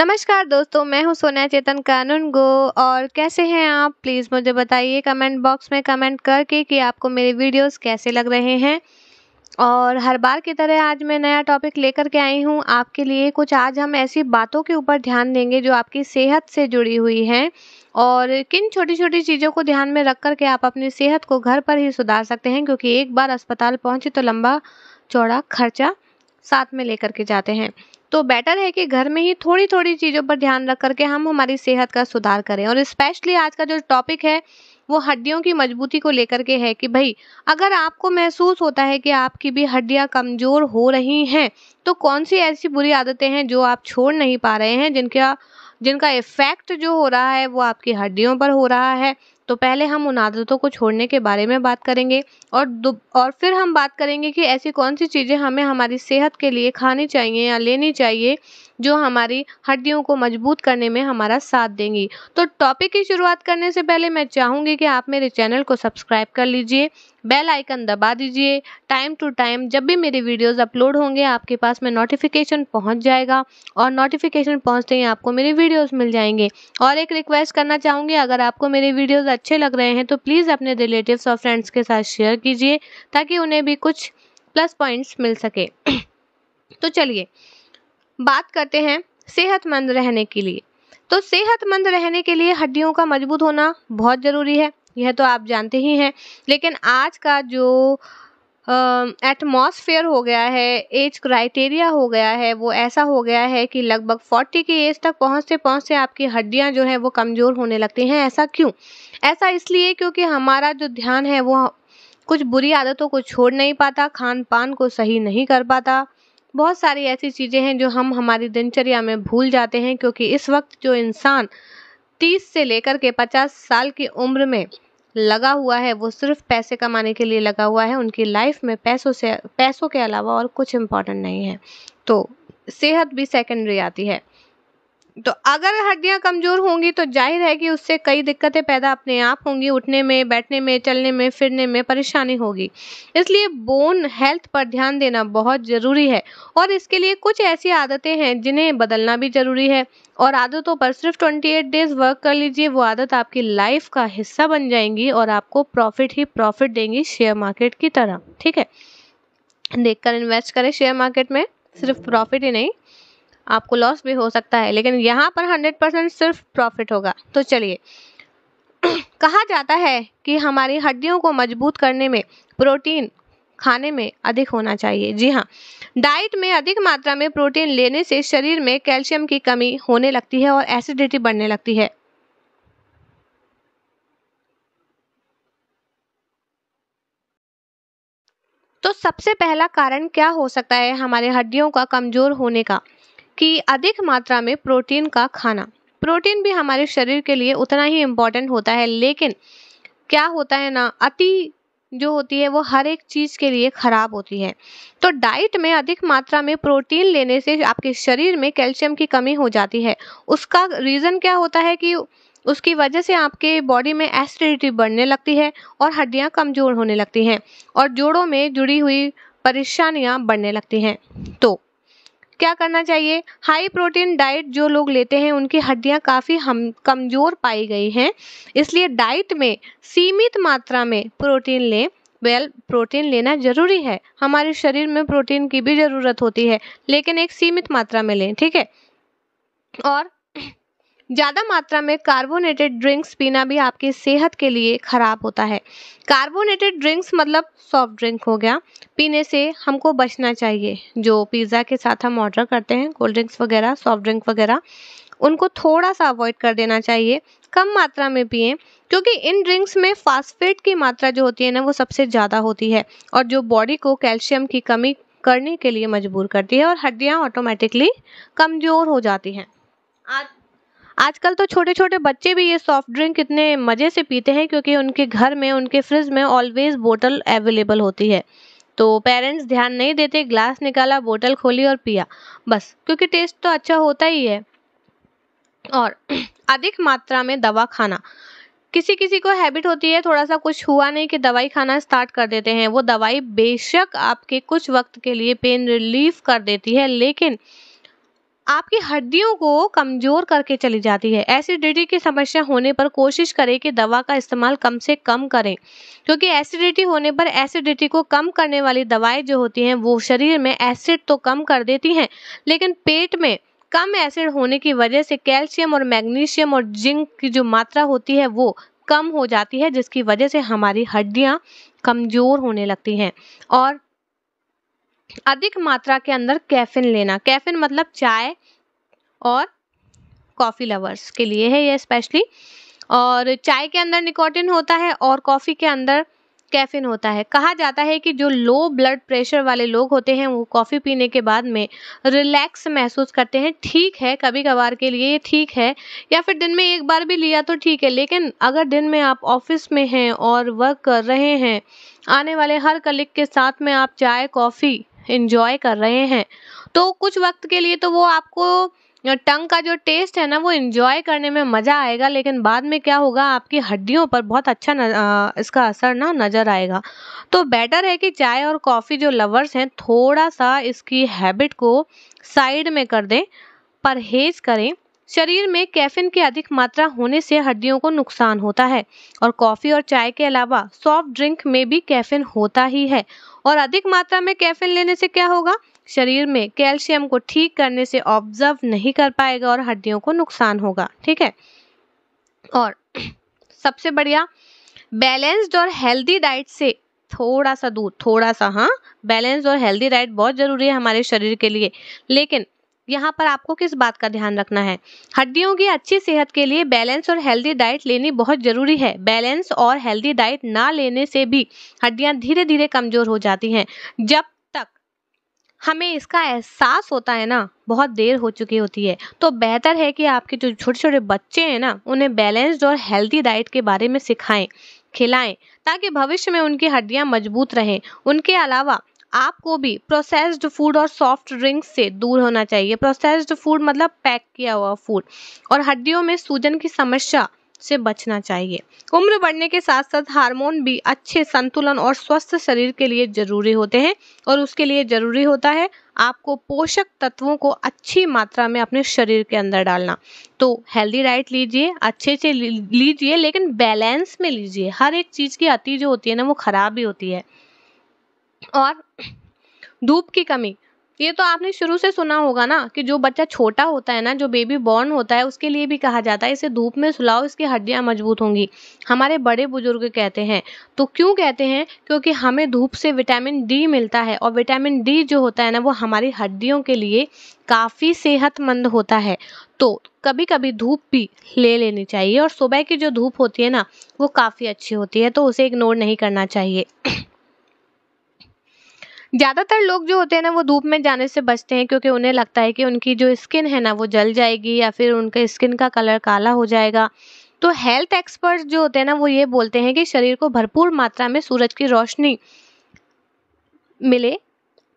नमस्कार दोस्तों मैं हूं सोनिया चेतन कानून गो और कैसे हैं आप प्लीज़ मुझे बताइए कमेंट बॉक्स में कमेंट करके कि आपको मेरे वीडियोस कैसे लग रहे हैं और हर बार की तरह आज मैं नया टॉपिक लेकर के आई हूं आपके लिए कुछ आज हम ऐसी बातों के ऊपर ध्यान देंगे जो आपकी सेहत से जुड़ी हुई हैं और किन छोटी छोटी चीज़ों को ध्यान में रख कर के आप अपनी सेहत को घर पर ही सुधार सकते हैं क्योंकि एक बार अस्पताल पहुँचे तो लंबा चौड़ा खर्चा साथ में लेकर के जाते हैं तो बेटर है कि घर में ही थोड़ी थोड़ी चीज़ों पर ध्यान रख करके हम हमारी सेहत का सुधार करें और स्पेशली आज का जो टॉपिक है वो हड्डियों की मजबूती को लेकर के है कि भाई अगर आपको महसूस होता है कि आपकी भी हड्डियाँ कमज़ोर हो रही हैं तो कौन सी ऐसी बुरी आदतें हैं जो आप छोड़ नहीं पा रहे हैं जिनका जिनका इफ़ेक्ट जो हो रहा है वो आपकी हड्डियों पर हो रहा है तो पहले हम उन आदतों को छोड़ने के बारे में बात करेंगे और और फिर हम बात करेंगे कि ऐसी कौन सी चीज़ें हमें हमारी सेहत के लिए खानी चाहिए या लेनी चाहिए जो हमारी हड्डियों को मजबूत करने में हमारा साथ देंगी तो टॉपिक की शुरुआत करने से पहले मैं चाहूँगी कि आप मेरे चैनल को सब्सक्राइब कर लीजिए बेल आइकन दबा दीजिए टाइम टू टाइम जब भी मेरे वीडियोस अपलोड होंगे आपके पास में नोटिफिकेशन पहुंच जाएगा और नोटिफिकेशन पहुंचते ही आपको मेरे वीडियोस मिल जाएंगे और एक रिक्वेस्ट करना चाहूँगी अगर आपको मेरे वीडियोस अच्छे लग रहे हैं तो प्लीज़ अपने रिलेटिव्स और फ्रेंड्स के साथ शेयर कीजिए ताकि उन्हें भी कुछ प्लस पॉइंट्स मिल सके तो चलिए बात करते हैं सेहतमंद रहने के लिए तो सेहतमंद रहने के लिए हड्डियों का मजबूत होना बहुत ज़रूरी है यह तो आप जानते ही हैं लेकिन आज का जो एटमॉस्फेयर हो गया है एज क्राइटेरिया हो गया है वो ऐसा हो गया है कि लगभग 40 की एज तक पहुंचते पहुंचते आपकी हड्डियां जो है वो कमज़ोर होने लगती हैं ऐसा क्यों ऐसा इसलिए क्योंकि हमारा जो ध्यान है वो कुछ बुरी आदतों को छोड़ नहीं पाता खान पान को सही नहीं कर पाता बहुत सारी ऐसी चीज़ें हैं जो हम हमारी दिनचर्या में भूल जाते हैं क्योंकि इस वक्त जो इंसान तीस से लेकर के पचास साल की उम्र में लगा हुआ है वो सिर्फ पैसे कमाने के लिए लगा हुआ है उनकी लाइफ में पैसों से पैसों के अलावा और कुछ इम्पोर्टेंट नहीं है तो सेहत भी सेकेंडरी आती है तो अगर हड्डियां कमज़ोर होंगी तो जाहिर है कि उससे कई दिक्कतें पैदा अपने आप होंगी उठने में बैठने में चलने में फिरने में परेशानी होगी इसलिए बोन हेल्थ पर ध्यान देना बहुत ज़रूरी है और इसके लिए कुछ ऐसी आदतें हैं जिन्हें बदलना भी ज़रूरी है और आदतों पर सिर्फ 28 डेज वर्क कर लीजिए वो आदत आपकी लाइफ का हिस्सा बन जाएंगी और आपको प्रॉफिट ही प्रॉफिट देंगी शेयर मार्केट की तरह ठीक है देखकर इन्वेस्ट करें शेयर मार्केट में सिर्फ प्रॉफिट ही नहीं आपको लॉस भी हो सकता है लेकिन यहाँ पर हंड्रेड परसेंट सिर्फ प्रॉफिट होगा तो चलिए कहा जाता है कि हमारी हड्डियों को मजबूत करने में प्रोटीन खाने में अधिक होना चाहिए जी हाँ डाइट में अधिक मात्रा में प्रोटीन लेने से शरीर में कैल्शियम की कमी होने लगती है और एसिडिटी बढ़ने लगती है तो सबसे पहला कारण क्या हो सकता है हमारे हड्डियों का कमजोर होने का कि अधिक मात्रा में प्रोटीन का खाना प्रोटीन भी हमारे शरीर के लिए उतना ही इम्पॉर्टेंट होता है लेकिन क्या होता है ना अति जो होती है वो हर एक चीज़ के लिए ख़राब होती है तो डाइट में अधिक मात्रा में प्रोटीन लेने से आपके शरीर में कैल्शियम की कमी हो जाती है उसका रीज़न क्या होता है कि उसकी वजह से आपके बॉडी में एसिडिटी बढ़ने लगती है और हड्डियाँ कमज़ोर होने लगती हैं और जोड़ों में जुड़ी हुई परेशानियाँ बढ़ने लगती हैं तो क्या करना चाहिए हाई प्रोटीन डाइट जो लोग लेते हैं उनकी हड्डियाँ काफ़ी हम कमज़ोर पाई गई हैं इसलिए डाइट में सीमित मात्रा में प्रोटीन लें वेल well, प्रोटीन लेना ज़रूरी है हमारे शरीर में प्रोटीन की भी ज़रूरत होती है लेकिन एक सीमित मात्रा में लें ठीक है और ज़्यादा मात्रा में कार्बोनेटेड ड्रिंक्स पीना भी आपकी सेहत के लिए ख़राब होता है कार्बोनेटेड ड्रिंक्स मतलब सॉफ्ट ड्रिंक हो गया पीने से हमको बचना चाहिए जो पिज़्ज़ा के साथ हम ऑर्डर करते हैं कोल्ड ड्रिंक्स वगैरह सॉफ्ट ड्रिंक वगैरह उनको थोड़ा सा अवॉइड कर देना चाहिए कम मात्रा में पिए क्योंकि इन ड्रिंक्स में फास्फेट की मात्रा जो होती है ना वो सबसे ज़्यादा होती है और जो बॉडी को कैल्शियम की कमी करने के लिए मजबूर करती है और हड्डियाँ ऑटोमेटिकली कमज़ोर हो जाती हैं आज आजकल तो छोटे छोटे बच्चे भी ये सॉफ्ट ड्रिंक कितने मज़े से पीते हैं क्योंकि उनके घर में उनके फ्रिज में ऑलवेज बोतल अवेलेबल होती है तो पेरेंट्स ध्यान नहीं देते ग्लास निकाला बोतल खोली और पिया बस क्योंकि टेस्ट तो अच्छा होता ही है और अधिक मात्रा में दवा खाना किसी किसी को हैबिट होती है थोड़ा सा कुछ हुआ नहीं कि दवाई खाना स्टार्ट कर देते हैं वो दवाई बेशक आपके कुछ वक्त के लिए पेन रिलीफ कर देती है लेकिन आपकी हड्डियों को कमजोर करके चली जाती है एसिडिटी की समस्या होने पर कोशिश करें कि दवा का इस्तेमाल कम से कम करें क्योंकि एसिडिटी होने पर एसिडिटी को कम करने वाली दवाएं जो होती हैं वो शरीर में एसिड तो कम कर देती हैं लेकिन पेट में कम एसिड होने की वजह से कैल्शियम और मैग्नीशियम और जिंक की जो मात्रा होती है वो कम हो जाती है जिसकी वजह से हमारी हड्डियाँ कमज़ोर होने लगती हैं और अधिक मात्रा के अंदर कैफिन लेना कैफिन मतलब चाय और कॉफ़ी लवर्स के लिए है ये स्पेशली और चाय के अंदर निकोटिन होता है और कॉफ़ी के अंदर कैफिन होता है कहा जाता है कि जो लो ब्लड प्रेशर वाले लोग होते हैं वो कॉफ़ी पीने के बाद में रिलैक्स महसूस करते हैं ठीक है कभी कभार के लिए ये ठीक है या फिर दिन में एक बार भी लिया तो ठीक है लेकिन अगर दिन में आप ऑफिस में हैं और वर्क कर रहे हैं आने वाले हर कलिक के साथ में आप चाय कॉफ़ी इन्जॉय कर रहे हैं तो कुछ वक्त के लिए तो वो आपको टंग का जो टेस्ट है ना वो इन्जॉय करने में मज़ा आएगा लेकिन बाद में क्या होगा आपकी हड्डियों पर बहुत अच्छा न, आ, इसका असर ना नज़र आएगा तो बेटर है कि चाय और कॉफ़ी जो लवर्स हैं थोड़ा सा इसकी हैबिट को साइड में कर दें परहेज करें शरीर में कैफिन की अधिक मात्रा होने से हड्डियों को नुकसान होता है और कॉफी और चाय के अलावा सॉफ्ट ड्रिंक में भी कैफिन होता ही है और अधिक मात्रा में कैफिन लेने से क्या होगा शरीर में कैल्शियम को ठीक करने से ऑब्जर्व नहीं कर पाएगा और हड्डियों को नुकसान होगा ठीक है और सबसे बढ़िया बैलेंस्ड और हेल्दी डाइट से थोड़ा सा दूर थोड़ा सा हाँ बैलेंस और हेल्दी डाइट बहुत ज़रूरी है हमारे शरीर के लिए लेकिन यहाँ पर आपको किस बात का ध्यान रखना है हड्डियों की अच्छी सेहत के लिए बैलेंस और हेल्दी डाइट लेनी बहुत जरूरी है बैलेंस और हेल्दी डाइट ना लेने से भी हड्डियाँ धीरे धीरे कमजोर हो जाती हैं जब तक हमें इसका एहसास होता है ना बहुत देर हो चुकी होती है तो बेहतर है कि आपके जो छोटे छोटे बच्चे हैं ना उन्हें बैलेंस्ड और हेल्दी डाइट के बारे में सिखाएं खिलाएं ताकि भविष्य में उनकी हड्डियां मजबूत रहें उनके अलावा आपको भी प्रोसेस्ड फूड और सॉफ्ट ड्रिंक्स से दूर होना चाहिए प्रोसेस्ड फूड मतलब पैक किया हुआ फूड और हड्डियों में सूजन की समस्या से बचना चाहिए उम्र बढ़ने के साथ साथ हार्मोन भी अच्छे संतुलन और स्वस्थ शरीर के लिए जरूरी होते हैं और उसके लिए जरूरी होता है आपको पोषक तत्वों को अच्छी मात्रा में अपने शरीर के अंदर डालना तो हेल्दी डाइट लीजिए अच्छे से लीजिए लेकिन बैलेंस में लीजिए हर एक चीज़ की अति जो होती है ना वो खराब ही होती है और धूप की कमी ये तो आपने शुरू से सुना होगा ना कि जो बच्चा छोटा होता है ना जो बेबी बॉर्न होता है उसके लिए भी कहा जाता है इसे धूप में सुलाओ इसकी हड्डियाँ मजबूत होंगी हमारे बड़े बुजुर्ग कहते हैं तो क्यों कहते हैं क्योंकि हमें धूप से विटामिन डी मिलता है और विटामिन डी जो होता है ना वो हमारी हड्डियों के लिए काफ़ी सेहतमंद होता है तो कभी कभी धूप भी ले लेनी चाहिए और सुबह की जो धूप होती है ना वो काफ़ी अच्छी होती है तो उसे इग्नोर नहीं करना चाहिए ज़्यादातर लोग जो होते हैं ना वो धूप में जाने से बचते हैं क्योंकि उन्हें लगता है कि उनकी जो स्किन है ना वो जल जाएगी या फिर उनके स्किन का कलर काला हो जाएगा तो हेल्थ एक्सपर्ट जो होते हैं ना वो ये बोलते हैं कि शरीर को भरपूर मात्रा में सूरज की रोशनी मिले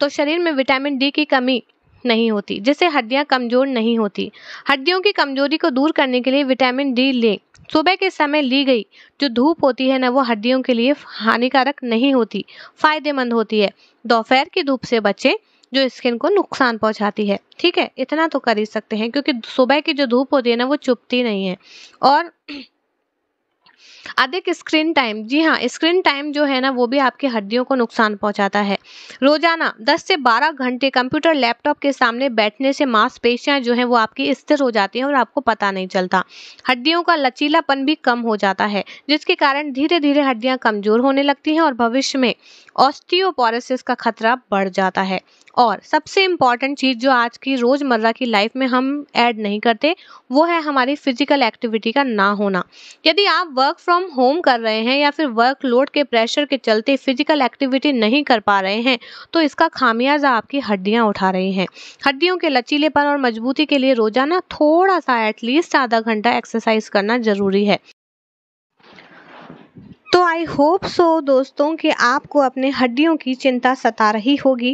तो शरीर में विटामिन डी की कमी नहीं होती जिससे हड्डियाँ कमज़ोर नहीं होती हड्डियों की कमजोरी को दूर करने के लिए विटामिन डी लें सुबह के समय ली गई जो धूप होती है ना वो हड्डियों के लिए हानिकारक नहीं होती फायदेमंद होती है दोपहर की धूप से बचें जो स्किन को नुकसान पहुंचाती है ठीक है इतना तो कर ही सकते हैं क्योंकि सुबह की जो धूप होती है ना वो चुपती नहीं है और अधिक स्क्रीन टाइम जी हाँ स्क्रीन टाइम जो है ना वो भी आपकी हड्डियों को नुकसान पहुंचाता है रोजाना 10 से 12 घंटे कंप्यूटर लैपटॉप के सामने बैठने से मांसपेशियां जो हैं वो आपकी स्थिर हो जाती हैं और आपको पता नहीं चलता हड्डियों का लचीलापन भी कम हो जाता है जिसके कारण धीरे धीरे हड्डियां कमजोर होने लगती हैं और भविष्य में ऑस्टियोपोरोसिस का खतरा बढ़ जाता है और सबसे इम्पॉर्टेंट चीज़ जो आज की रोज़मर्रा की लाइफ में हम ऐड नहीं करते वो है हमारी फिजिकल एक्टिविटी का ना होना यदि आप वर्क फ्रॉम होम कर रहे हैं या फिर वर्क लोड के प्रेशर के चलते फिजिकल एक्टिविटी नहीं कर पा रहे हैं तो इसका खामियाजा आपकी हड्डियाँ उठा रही हैं हड्डियों के लचीलेपन और मजबूती के लिए रोजाना थोड़ा सा एटलीस्ट आधा घंटा एक्सरसाइज करना जरूरी है तो आई होप सो दोस्तों कि आपको अपने हड्डियों की चिंता सता रही होगी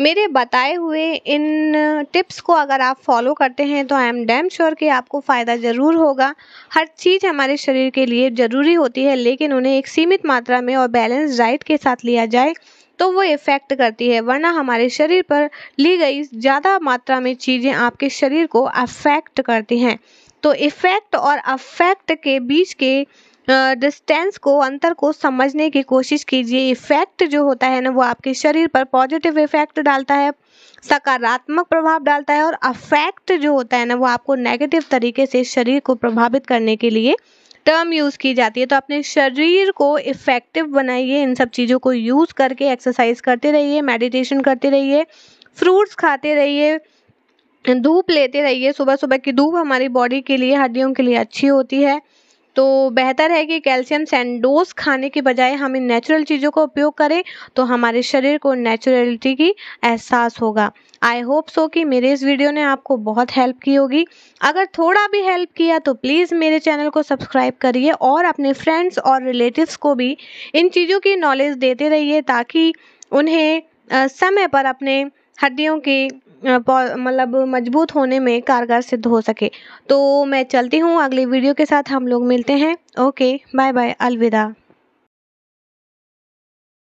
मेरे बताए हुए इन टिप्स को अगर आप फॉलो करते हैं तो आई एम डैम श्योर कि आपको फ़ायदा ज़रूर होगा हर चीज़ हमारे शरीर के लिए ज़रूरी होती है लेकिन उन्हें एक सीमित मात्रा में और बैलेंस डाइट के साथ लिया जाए तो वो इफ़ेक्ट करती है वरना हमारे शरीर पर ली गई ज़्यादा मात्रा में चीज़ें आपके शरीर को अफेक्ट करती हैं तो इफ़ेक्ट और अफेक्ट के बीच के डिस्टेंस को अंतर को समझने की कोशिश कीजिए इफ़ेक्ट जो होता है ना वो आपके शरीर पर पॉजिटिव इफ़ेक्ट डालता है सकारात्मक प्रभाव डालता है और अफेक्ट जो होता है ना वो आपको नेगेटिव तरीके से शरीर को प्रभावित करने के लिए टर्म यूज़ की जाती है तो अपने शरीर को इफ़ेक्टिव बनाइए इन सब चीज़ों को यूज़ करके एक्सरसाइज करते रहिए मेडिटेशन करते रहिए फ्रूट्स खाते रहिए धूप लेते रहिए सुबह सुबह की धूप हमारी बॉडी के लिए हड्डियों के लिए अच्छी होती है तो बेहतर है कि कैल्शियम सैंडोज खाने के बजाय हम इन नेचुरल चीज़ों का उपयोग करें तो हमारे शरीर को नेचुरलिटी की एहसास होगा आई होप सो कि मेरे इस वीडियो ने आपको बहुत हेल्प की होगी अगर थोड़ा भी हेल्प किया तो प्लीज़ मेरे चैनल को सब्सक्राइब करिए और अपने फ्रेंड्स और रिलेटिव्स को भी इन चीज़ों की नॉलेज देते रहिए ताकि उन्हें समय पर अपने हड्डियों की मतलब मजबूत होने में कारगर सिद्ध हो सके तो मैं चलती हूँ अगली वीडियो के साथ हम लोग मिलते हैं ओके बाय बाय अलविदा